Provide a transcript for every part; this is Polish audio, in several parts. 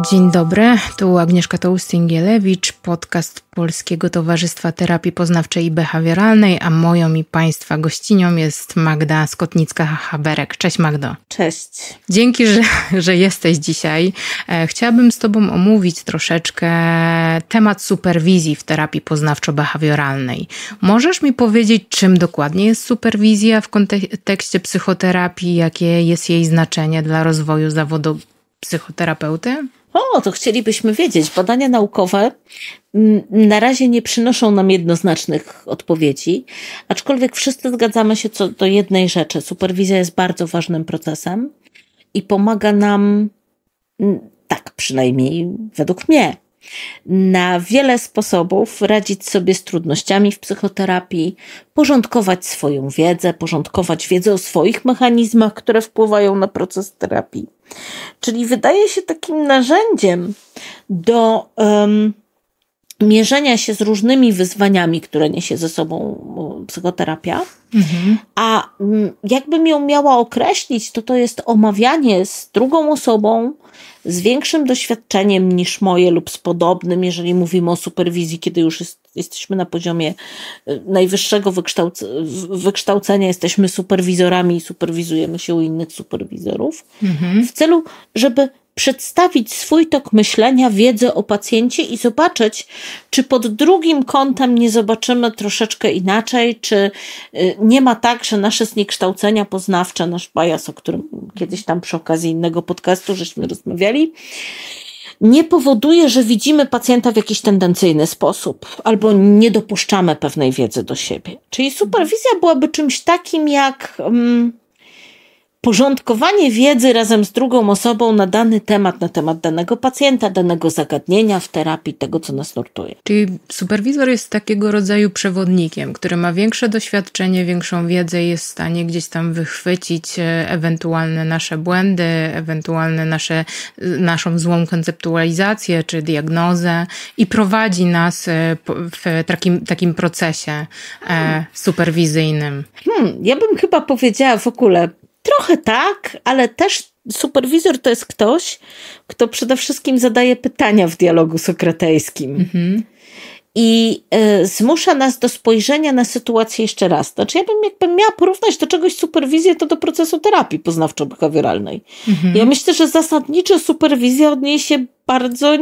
Dzień dobry, tu Agnieszka Tołustyngielewicz, podcast Polskiego Towarzystwa Terapii Poznawczej i Behawioralnej, a moją i Państwa gościnią jest Magda Skotnicka-Haberek. Cześć Magdo. Cześć. Dzięki, że, że jesteś dzisiaj. E, chciałabym z Tobą omówić troszeczkę temat superwizji w terapii poznawczo-behawioralnej. Możesz mi powiedzieć, czym dokładnie jest superwizja w kontekście psychoterapii, jakie jest jej znaczenie dla rozwoju zawodu psychoterapeuty? O, to chcielibyśmy wiedzieć. Badania naukowe mm, na razie nie przynoszą nam jednoznacznych odpowiedzi, aczkolwiek wszyscy zgadzamy się co do jednej rzeczy. Superwizja jest bardzo ważnym procesem i pomaga nam, mm, tak przynajmniej według mnie, na wiele sposobów radzić sobie z trudnościami w psychoterapii, porządkować swoją wiedzę, porządkować wiedzę o swoich mechanizmach, które wpływają na proces terapii. Czyli wydaje się takim narzędziem do. Um, mierzenia się z różnymi wyzwaniami, które niesie ze sobą e, psychoterapia. Mhm. A mm, jakbym ją miała określić, to to jest omawianie z drugą osobą, z większym doświadczeniem niż moje lub z podobnym, jeżeli mówimy o superwizji, kiedy już jest, jesteśmy na poziomie e, najwyższego wykształc wykształcenia, jesteśmy superwizorami i superwizujemy się u innych superwizorów, mhm. w celu, żeby przedstawić swój tok myślenia, wiedzę o pacjencie i zobaczyć, czy pod drugim kątem nie zobaczymy troszeczkę inaczej, czy y, nie ma tak, że nasze zniekształcenia poznawcze, nasz bias, o którym kiedyś tam przy okazji innego podcastu żeśmy rozmawiali, nie powoduje, że widzimy pacjenta w jakiś tendencyjny sposób albo nie dopuszczamy pewnej wiedzy do siebie. Czyli superwizja byłaby czymś takim jak. Mm, porządkowanie wiedzy razem z drugą osobą na dany temat, na temat danego pacjenta, danego zagadnienia w terapii, tego co nas nurtuje. Czyli superwizor jest takiego rodzaju przewodnikiem, który ma większe doświadczenie, większą wiedzę i jest w stanie gdzieś tam wychwycić e, ewentualne nasze błędy, ewentualne nasze, e, naszą złą konceptualizację czy diagnozę i prowadzi nas e, w takim, takim procesie hmm. superwizyjnym. Hmm, ja bym chyba powiedziała w ogóle Trochę tak, ale też superwizor to jest ktoś, kto przede wszystkim zadaje pytania w dialogu sokratejskim. Mhm. I y, zmusza nas do spojrzenia na sytuację jeszcze raz. Znaczy, ja bym, jakbym miała porównać do czegoś superwizję, to do procesu terapii poznawczo-behawioralnej. Mhm. Ja myślę, że zasadniczo superwizja odniesie bardzo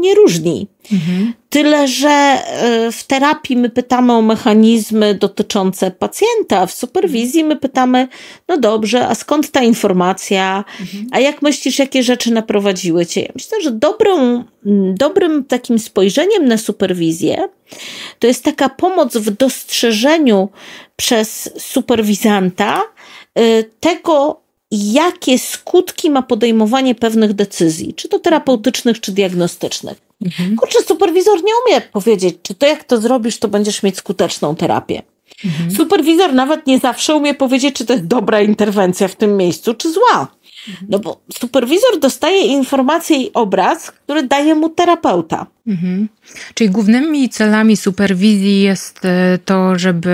nie różni. Mhm. Tyle, że e, w terapii my pytamy o mechanizmy dotyczące pacjenta, w superwizji my pytamy, no dobrze, a skąd ta informacja, mhm. a jak myślisz, jakie rzeczy naprowadziły cię? Ja myślę, że dobrą, dobrym takim spojrzeniem na superwizję to jest taka pomoc w dostrzeżeniu przez superwizanta e, tego, jakie skutki ma podejmowanie pewnych decyzji, czy to terapeutycznych, czy diagnostycznych. Mhm. Kurczę, superwizor nie umie powiedzieć, czy to jak to zrobisz, to będziesz mieć skuteczną terapię. Mhm. Superwizor nawet nie zawsze umie powiedzieć, czy to jest dobra interwencja w tym miejscu, czy zła. Mhm. No bo superwizor dostaje informację i obraz, który daje mu terapeuta. Mhm. Czyli głównymi celami superwizji jest e, to, żeby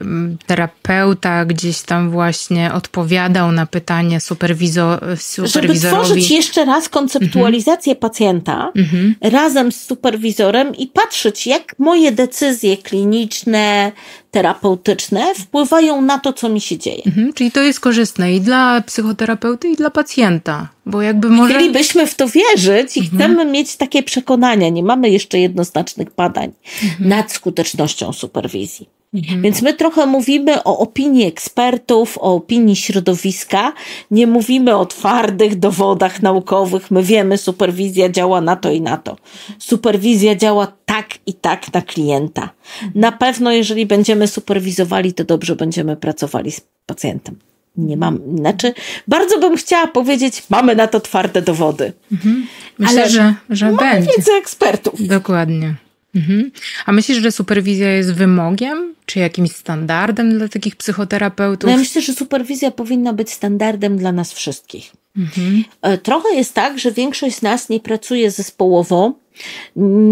mm, terapeuta gdzieś tam właśnie odpowiadał na pytanie superwizo superwizorowi. Żeby tworzyć jeszcze raz konceptualizację mhm. pacjenta mhm. razem z superwizorem i patrzeć, jak moje decyzje kliniczne, terapeutyczne wpływają na to, co mi się dzieje. Mhm. Czyli to jest korzystne i dla psychoterapeuty, i dla pacjenta bo jakby może... Chcielibyśmy w to wierzyć i mhm. chcemy mieć takie przekonania. Nie mamy jeszcze jednoznacznych badań mhm. nad skutecznością superwizji. Mhm. Więc my trochę mówimy o opinii ekspertów, o opinii środowiska, nie mówimy o twardych dowodach naukowych. My wiemy, superwizja działa na to i na to. Superwizja działa tak i tak na klienta. Na pewno, jeżeli będziemy superwizowali, to dobrze będziemy pracowali z pacjentem nie mam, znaczy bardzo bym chciała powiedzieć, mamy na to twarde dowody. Mhm. Myślę, Ale że, że będzie. więcej ekspertów. Dokładnie. Mhm. A myślisz, że superwizja jest wymogiem czy jakimś standardem dla takich psychoterapeutów? No ja myślę, że superwizja powinna być standardem dla nas wszystkich. Mhm. E, trochę jest tak, że większość z nas nie pracuje zespołowo,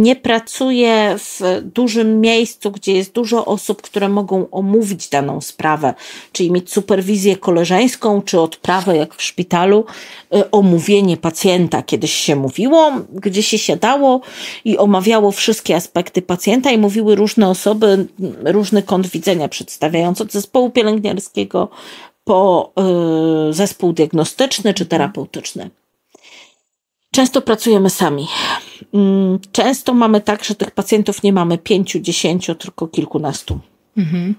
nie pracuje w dużym miejscu, gdzie jest dużo osób, które mogą omówić daną sprawę, czyli mieć superwizję koleżeńską, czy odprawę, jak w szpitalu, e, omówienie pacjenta. Kiedyś się mówiło, gdzie się siadało i omawiało wszystkie aspekty pacjenta i mówiły różne osoby, różny kąt widzenia, przedstawiając od zespołu pielęgniarskiego po y, zespół diagnostyczny czy terapeutyczny. Często pracujemy sami. Mm, często mamy tak, że tych pacjentów nie mamy pięciu, dziesięciu, tylko kilkunastu. Mhm.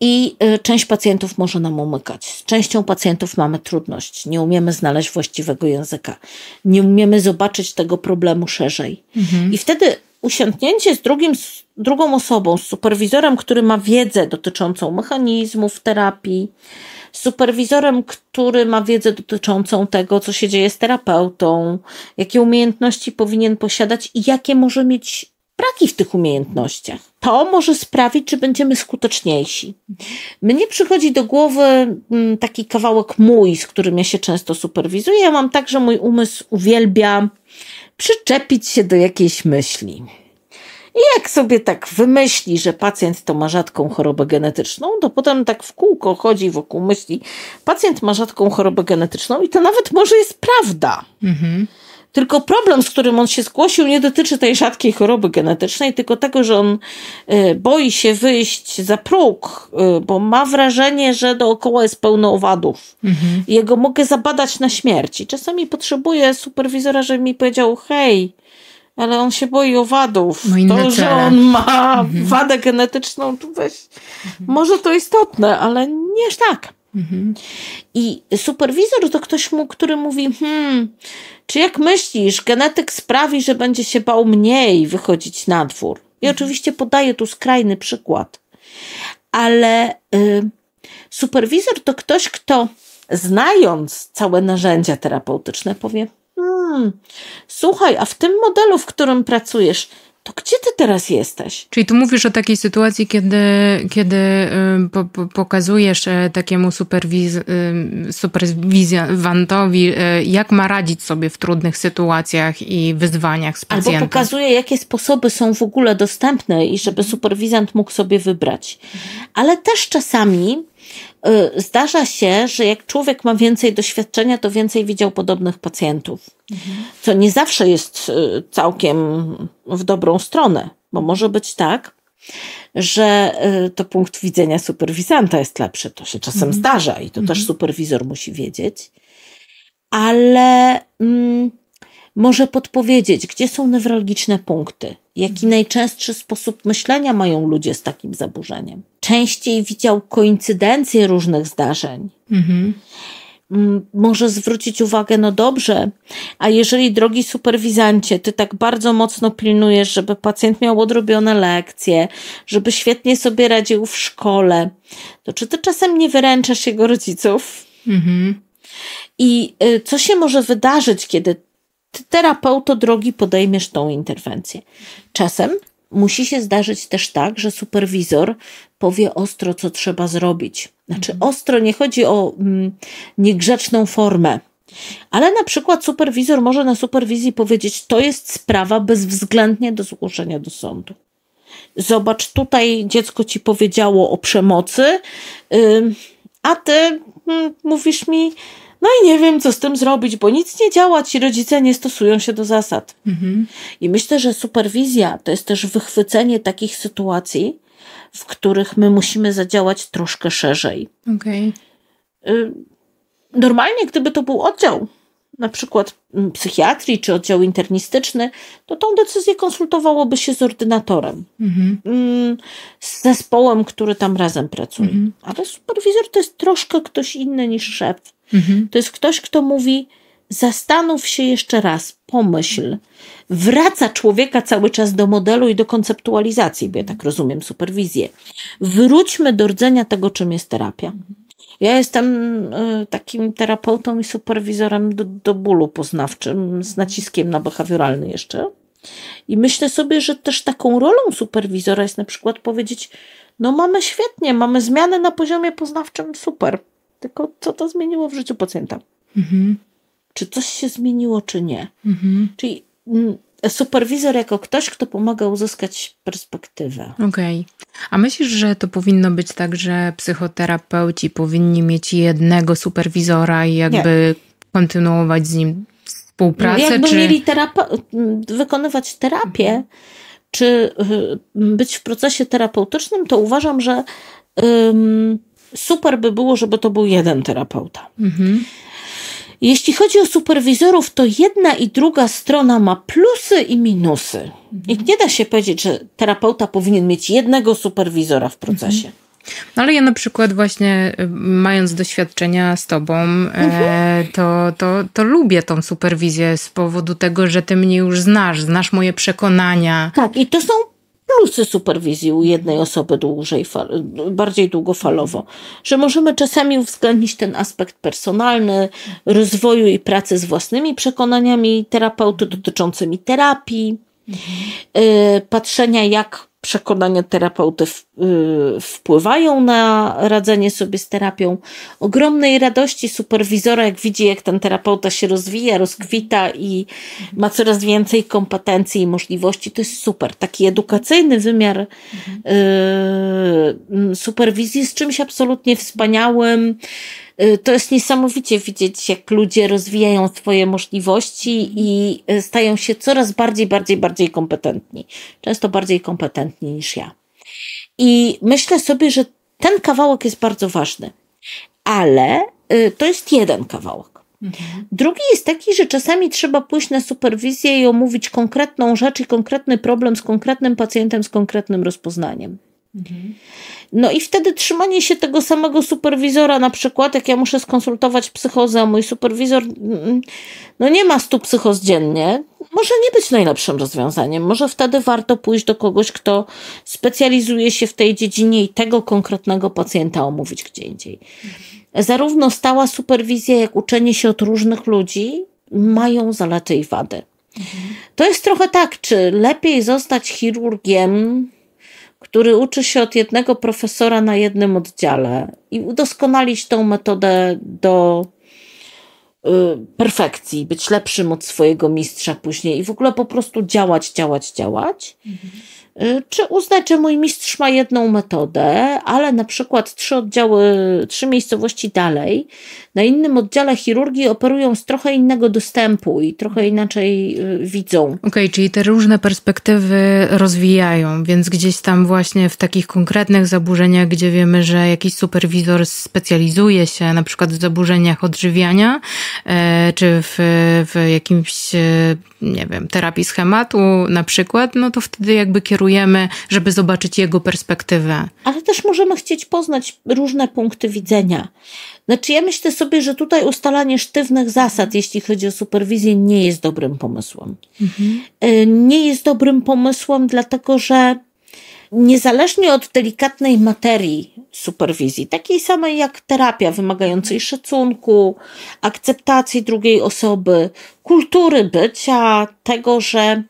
I y, część pacjentów może nam umykać. Z częścią pacjentów mamy trudność. Nie umiemy znaleźć właściwego języka. Nie umiemy zobaczyć tego problemu szerzej. Mhm. I wtedy usiądnięcie z, drugim, z drugą osobą, z superwizorem, który ma wiedzę dotyczącą mechanizmów terapii, superwizorem, który ma wiedzę dotyczącą tego, co się dzieje z terapeutą, jakie umiejętności powinien posiadać i jakie może mieć braki w tych umiejętnościach. To może sprawić, czy będziemy skuteczniejsi. Mnie przychodzi do głowy mm, taki kawałek mój, z którym ja się często superwizuję. Ja mam tak, że mój umysł uwielbia przyczepić się do jakiejś myśli. I jak sobie tak wymyśli, że pacjent to ma rzadką chorobę genetyczną, to potem tak w kółko chodzi wokół myśli, pacjent ma rzadką chorobę genetyczną i to nawet może jest prawda. Mhm. Tylko problem, z którym on się zgłosił, nie dotyczy tej rzadkiej choroby genetycznej, tylko tego, że on e, boi się wyjść za próg, e, bo ma wrażenie, że dookoła jest pełno owadów. Mhm. Jego mogę zabadać na śmierć. I czasami potrzebuję superwizora, żeby mi powiedział: hej, ale on się boi owadów. No to, że on ma mhm. wadę genetyczną, to weź, mhm. może to istotne, ale nie aż tak. Mhm. I superwizor to ktoś, mu, który mówi: Hmm, czy jak myślisz, genetyk sprawi, że będzie się bał mniej wychodzić na dwór? I mhm. oczywiście podaję tu skrajny przykład, ale y, superwizor to ktoś, kto znając całe narzędzia terapeutyczne, powie: Hmm, słuchaj, a w tym modelu, w którym pracujesz, to gdzie ty teraz jesteś? Czyli tu mówisz o takiej sytuacji, kiedy, kiedy y, po, po, pokazujesz e, takiemu superwiz, y, superwizjantowi, y, jak ma radzić sobie w trudnych sytuacjach i wyzwaniach z pacjentem. Albo pokazuje, jakie sposoby są w ogóle dostępne i żeby superwizjant mógł sobie wybrać. Mhm. Ale też czasami Y, zdarza się, że jak człowiek ma więcej doświadczenia, to więcej widział podobnych pacjentów, co nie zawsze jest y, całkiem w dobrą stronę, bo może być tak, że y, to punkt widzenia superwizanta jest lepszy. To się czasem mhm. zdarza i to mhm. też superwizor musi wiedzieć, ale mm, może podpowiedzieć, gdzie są newralgiczne punkty, jaki mhm. najczęstszy sposób myślenia mają ludzie z takim zaburzeniem częściej widział koincydencje różnych zdarzeń. Mhm. Mm, może zwrócić uwagę, no dobrze, a jeżeli drogi superwizancie, ty tak bardzo mocno pilnujesz, żeby pacjent miał odrobione lekcje, żeby świetnie sobie radził w szkole, to czy ty czasem nie wyręczasz jego rodziców? Mhm. I y, co się może wydarzyć, kiedy ty, terapeuto drogi, podejmiesz tą interwencję? Czasem musi się zdarzyć też tak, że superwizor powie ostro, co trzeba zrobić. Znaczy, mhm. ostro nie chodzi o mm, niegrzeczną formę. Ale na przykład superwizor może na superwizji powiedzieć: To jest sprawa bezwzględnie do zgłoszenia do sądu. Zobacz, tutaj dziecko ci powiedziało o przemocy, a ty mm, mówisz mi, no i nie wiem, co z tym zrobić, bo nic nie działa, ci rodzice nie stosują się do zasad. Mhm. I myślę, że superwizja to jest też wychwycenie takich sytuacji, w których my musimy zadziałać troszkę szerzej. Okay. Normalnie, gdyby to był oddział, na przykład mm, psychiatrii czy oddział internistyczny, to tą decyzję konsultowałoby się z ordynatorem, mhm. mm, z zespołem, który tam razem pracuje. Mhm. Ale superwizor to jest troszkę ktoś inny niż szef. Mhm. To jest ktoś, kto mówi, zastanów się jeszcze raz, pomyśl. Wraca człowieka cały czas do modelu i do konceptualizacji, bo ja tak rozumiem superwizję. Wróćmy do rdzenia tego, czym jest terapia. Ja jestem y, takim terapeutą i superwizorem do, do bólu poznawczym, z naciskiem na behawioralny jeszcze. I myślę sobie, że też taką rolą superwizora jest na przykład powiedzieć: No, mamy świetnie, mamy zmiany na poziomie poznawczym, super tylko co to zmieniło w życiu pacjenta. Mhm. Czy coś się zmieniło, czy nie. Mhm. Czyli mm, superwizor jako ktoś, kto pomaga uzyskać perspektywę. Okej. Okay. A myślisz, że to powinno być tak, że psychoterapeuci powinni mieć jednego superwizora i jakby nie. kontynuować z nim współpracę? No jakby czy... mieli wykonywać terapię, czy y, być w procesie terapeutycznym, to uważam, że super by było, żeby to był jeden terapeuta. Mhm. Jeśli chodzi o superwizorów, to jedna i druga strona ma plusy i minusy. Mhm. I nie da się powiedzieć, że terapeuta powinien mieć jednego superwizora w procesie. Mhm. No ale ja na przykład właśnie y, mając doświadczenia z tobą, e, mhm. to, to, to lubię tą superwizję z powodu tego, że ty mnie już znasz, znasz moje przekonania. Tak, i to są plusy superwizji u jednej osoby dłużej, bardziej długofalowo, że możemy czasami uwzględnić ten aspekt personalny, rozwoju i pracy z własnymi przekonaniami terapeuty dotyczącymi terapii, mhm. y, patrzenia jak przekonania terapeuty y, wpływają na radzenie sobie z terapią. Ogromnej radości superwizora, jak widzi, jak ten terapeuta się rozwija, rozkwita i ma coraz więcej kompetencji i możliwości. To jest super. Taki edukacyjny wymiar mhm. Y, superwizji jest czymś absolutnie wspaniałym, Y, to jest niesamowicie widzieć, jak ludzie rozwijają swoje możliwości i y, stają się coraz bardziej, bardziej, bardziej kompetentni. Często bardziej kompetentni niż ja. I myślę sobie, że ten kawałek jest bardzo ważny, ale y, to jest jeden kawałek. Mhm. Drugi jest taki, że czasami trzeba pójść na superwizję i omówić konkretną rzecz i konkretny problem z konkretnym pacjentem, z konkretnym rozpoznaniem. Mhm. No i wtedy trzymanie się tego samego superwizora, na przykład, jak ja muszę skonsultować psychozę, a mój superwizor mm, no nie ma stu psychoz dziennie, może nie być najlepszym rozwiązaniem. Może wtedy warto pójść do kogoś, kto specjalizuje się w tej dziedzinie i tego konkretnego pacjenta omówić gdzie indziej. Mhm. Zarówno stała superwizja, jak uczenie się od różnych ludzi mają zalety i wady. Mhm. To jest trochę tak, czy lepiej zostać chirurgiem który uczy się od jednego profesora na jednym oddziale i udoskonalić tą metodę do y, perfekcji, być lepszym od swojego mistrza później i w ogóle po prostu działać, działać, działać. Mhm. Y, czy uznać, że mój mistrz ma jedną metodę, ale na przykład trzy oddziały, trzy miejscowości dalej, na innym oddziale chirurgii operują z trochę innego dostępu i trochę inaczej y, widzą. Okej, okay, czyli te różne perspektywy rozwijają, więc gdzieś tam właśnie w takich konkretnych zaburzeniach, gdzie wiemy, że jakiś superwizor specjalizuje się na przykład w zaburzeniach odżywiania, e, czy w, w jakimś, e, nie wiem, terapii schematu na przykład, no to wtedy jakby kieruje rejestrujemy, żeby zobaczyć jego perspektywę. Ale też możemy chcieć poznać różne punkty widzenia. Znaczy, ja myślę sobie, że tutaj ustalanie sztywnych zasad, jeśli chodzi o superwizję, nie jest dobrym pomysłem. Mhm. E, nie jest dobrym pomysłem, dlatego że niezależnie od delikatnej materii superwizji, takiej samej jak terapia, wymagającej szacunku, akceptacji drugiej osoby, kultury bycia, tego, że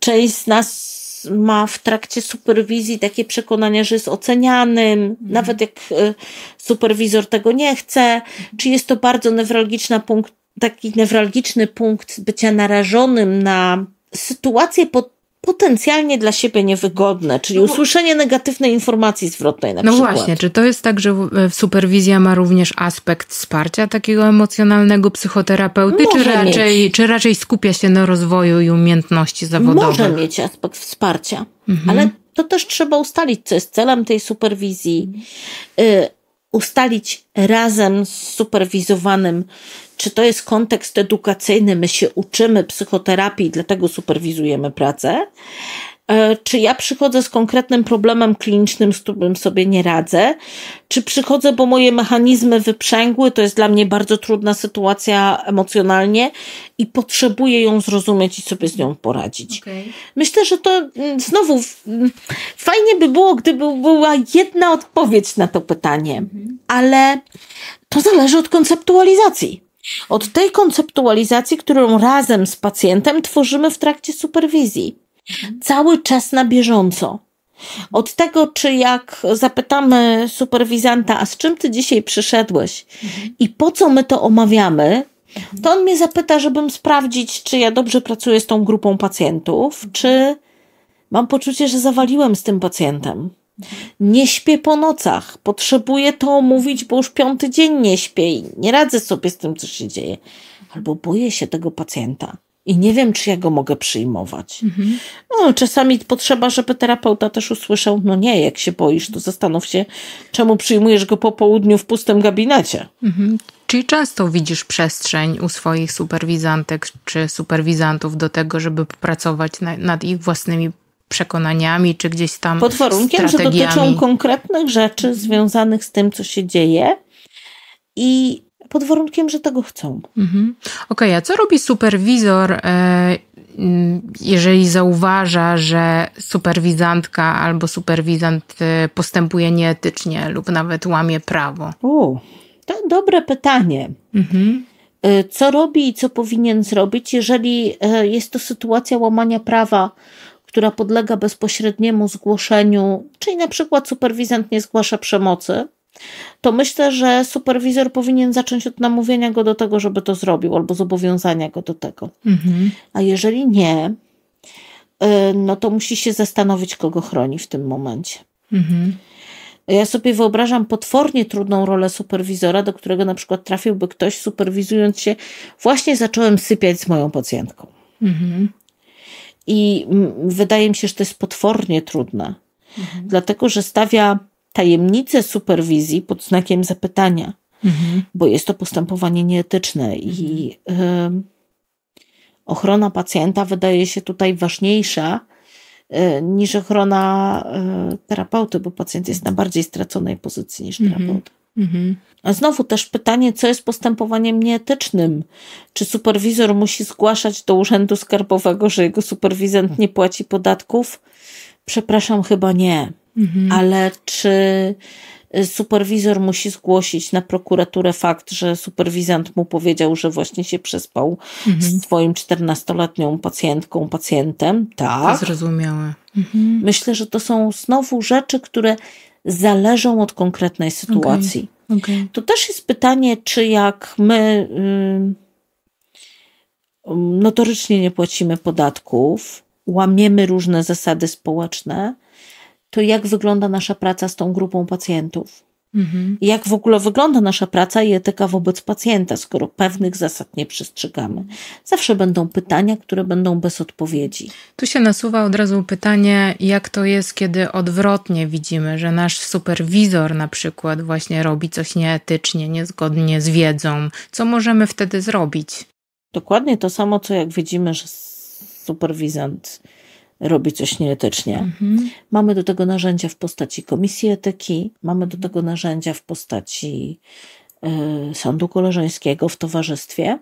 część z nas ma w trakcie superwizji takie przekonania, że jest ocenianym, mhm. nawet jak e, superwizor tego nie chce, mhm. czy jest to bardzo newralgiczny punkt, taki newralgiczny punkt bycia narażonym na sytuację pod potencjalnie dla siebie niewygodne, czyli no usłyszenie negatywnej informacji zwrotnej na no przykład. No właśnie, czy to jest tak, że e, superwizja ma również aspekt wsparcia takiego emocjonalnego psychoterapeuty, czy raczej, czy raczej skupia się na rozwoju i umiejętności zawodowych? Może mieć aspekt wsparcia, mhm. ale to też trzeba ustalić, co jest celem tej superwizji, y, ustalić razem z superwizowanym, czy to jest kontekst edukacyjny, my się uczymy psychoterapii, dlatego superwizujemy pracę, E, czy ja przychodzę z konkretnym problemem klinicznym, z którym sobie nie radzę? Czy przychodzę, bo moje mechanizmy wyprzęgły? To jest dla mnie bardzo trudna sytuacja emocjonalnie i potrzebuję ją zrozumieć i sobie z nią poradzić. Okay. Myślę, że to mm, znowu mm, fajnie by było, gdyby była jedna odpowiedź na to pytanie, mhm. ale to zależy od konceptualizacji. Od tej konceptualizacji, którą razem z pacjentem tworzymy w trakcie superwizji. Mhm. Cały czas na bieżąco. Od tego, czy jak zapytamy superwizanta, a z czym ty dzisiaj przyszedłeś mhm. i po co my to omawiamy, mhm. to on mnie zapyta, żebym sprawdzić, czy ja dobrze pracuję z tą grupą pacjentów, czy mam poczucie, że zawaliłem z tym pacjentem. Nie śpię po nocach, potrzebuję to omówić, bo już piąty dzień nie śpię i nie radzę sobie z tym, co się dzieje. Albo boję się tego pacjenta i nie wiem, czy ja go mogę przyjmować. Mhm. No, czasami potrzeba, żeby terapeuta też usłyszał, no nie, jak się boisz, to zastanów się, czemu przyjmujesz go po południu w pustym gabinecie. Mhm. Czyli często widzisz przestrzeń u swoich superwizantek czy superwizantów do tego, żeby popracować na, nad ich własnymi przekonaniami, czy gdzieś tam. Pod warunkiem, że dotyczą konkretnych rzeczy związanych z tym, co się dzieje. I pod warunkiem, że tego chcą. Mhm. Okej, okay, a co robi superwizor, e, mm, jeżeli zauważa, że superwizantka albo superwizant e, postępuje nieetycznie lub nawet łamie prawo? U, to dobre pytanie. Mhm e, co robi i co powinien zrobić, jeżeli jest to sytuacja łamania prawa, która podlega bezpośredniemu zgłoszeniu, czyli na przykład superwizant nie zgłasza przemocy, to myślę, że superwizor powinien zacząć od namówienia go do tego, żeby to zrobił, albo zobowiązania go do tego. Mhm. A jeżeli nie, y, no to musi się zastanowić, kogo chroni w tym momencie. Mhm. Ja sobie wyobrażam potwornie trudną rolę superwizora, do którego na przykład trafiłby ktoś superwizując się, właśnie zacząłem sypiać z moją pacjentką. Mhm. I mm, wydaje mi się, że to jest potwornie trudne, mhm. dlatego że stawia tajemnicę superwizji pod znakiem zapytania, mhm. bo jest to postępowanie nieetyczne i y, ochrona pacjenta wydaje się tutaj ważniejsza e, niż ochrona e, terapeuty, bo pacjent jest na bardziej straconej pozycji niż mhm. terapeuta. Mhm. A znowu też pytanie, co jest postępowaniem nieetycznym? Czy superwizor musi zgłaszać do urzędu skarbowego, że jego superwizent nie płaci podatków? Przepraszam, chyba nie. Mhm. Ale czy y, superwizor musi zgłosić na prokuraturę fakt, że superwizant mu powiedział, że właśnie się przespał mhm. z twoim 14-letnią pacjentką, pacjentem. Tak. Zrozumiałe. Mhm. Myślę, że to są znowu rzeczy, które zależą od konkretnej sytuacji. Okay. Okay. To też jest pytanie, czy jak my yy, notorycznie nie płacimy podatków, łamiemy różne zasady społeczne, to jak wygląda nasza praca z tą grupą pacjentów. Mhm. Jak w ogóle wygląda nasza praca i etyka wobec pacjenta, skoro pewnych zasad nie przestrzegamy? Zawsze będą pytania, które będą bez odpowiedzi. Tu się nasuwa od razu pytanie, jak to jest, kiedy odwrotnie widzimy, że nasz superwizor na przykład właśnie robi coś nieetycznie, niezgodnie z wiedzą. Co możemy wtedy zrobić? Dokładnie to samo, co jak widzimy, że superwizant robi coś nieetycznie. Mhm. Mamy do tego narzędzia w postaci komisji etyki, mamy do tego narzędzia w postaci y, sądu koleżeńskiego w towarzystwie.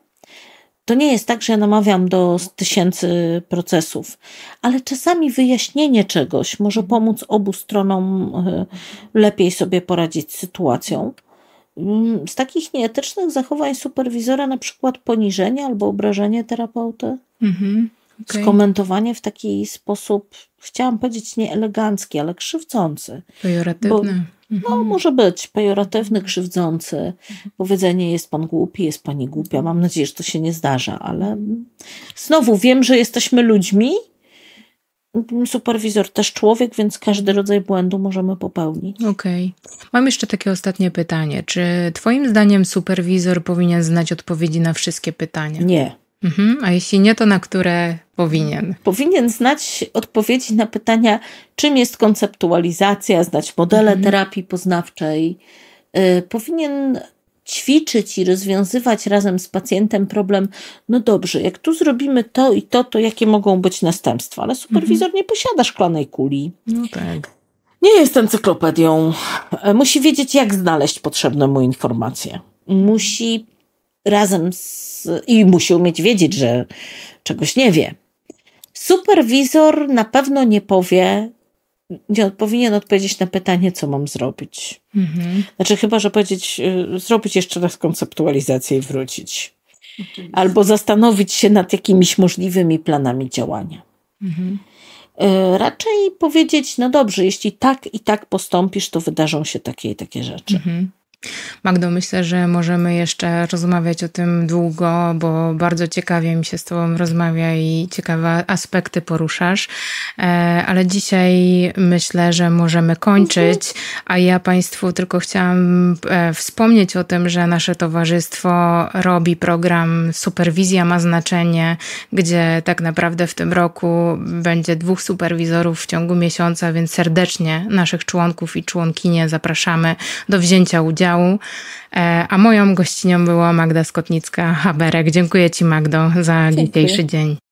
To nie jest tak, że ja namawiam do tysięcy procesów, ale czasami wyjaśnienie czegoś może pomóc obu stronom e, lepiej sobie poradzić z sytuacją. Mm, z takich nieetycznych zachowań superwizora, na przykład poniżenie albo obrażenie terapeuty. Mhm. Okay. Skomentowanie w taki sposób, chciałam powiedzieć nieelegancki, ale krzywdzący. Pejoratywny. Bo, no, mhm. może być pejoratywny, mhm. krzywdzący. Mhm. Powiedzenie jest pan głupi, jest pani głupia. Mam nadzieję, że to się nie zdarza, ale znowu wiem, że jesteśmy ludźmi. Superwizor też człowiek, więc każdy rodzaj błędu możemy popełnić. Okej. Okay. Mam jeszcze takie ostatnie pytanie. Czy Twoim zdaniem superwizor powinien znać odpowiedzi na wszystkie pytania? Nie. Mhm, a jeśli nie, to na które powinien? Powinien znać odpowiedzi na pytania, czym jest konceptualizacja, znać modele mhm. terapii poznawczej. Y, powinien ćwiczyć i rozwiązywać razem z pacjentem problem, no dobrze, jak tu zrobimy to i to, to jakie mogą być następstwa? Ale superwizor mhm. nie posiada szklanej kuli. No tak. Nie jest encyklopedią. E, musi wiedzieć, jak znaleźć potrzebne mu informacje. Musi razem z, i musi umieć wiedzieć, że czegoś nie wie. Superwizor na pewno nie powie, nie powinien odpowiedzieć na pytanie, co mam zrobić. Mhm. Znaczy, chyba, że powiedzieć, y, zrobić jeszcze raz konceptualizację i wrócić. Albo zastanowić się nad jakimiś możliwymi planami działania. Mhm. Y, raczej powiedzieć, no dobrze, jeśli tak i tak postąpisz, to wydarzą się takie i takie rzeczy. Mhm. Magdo, myślę, że możemy jeszcze rozmawiać o tym długo, bo bardzo ciekawie mi się z Tobą rozmawia i ciekawe aspekty poruszasz. E, ale dzisiaj myślę, że możemy kończyć, mhm. a ja Państwu tylko chciałam e, wspomnieć o tym, że nasze towarzystwo robi program Superwizja ma znaczenie, gdzie tak naprawdę w tym roku będzie dwóch superwizorów w ciągu miesiąca, więc serdecznie naszych członków i członkinie zapraszamy do wzięcia udziału. E, a moją gościnią była Magda Skotnicka-Haberek. Dziękuję Ci, Magdo, za Dziękuję. dzisiejszy dzień.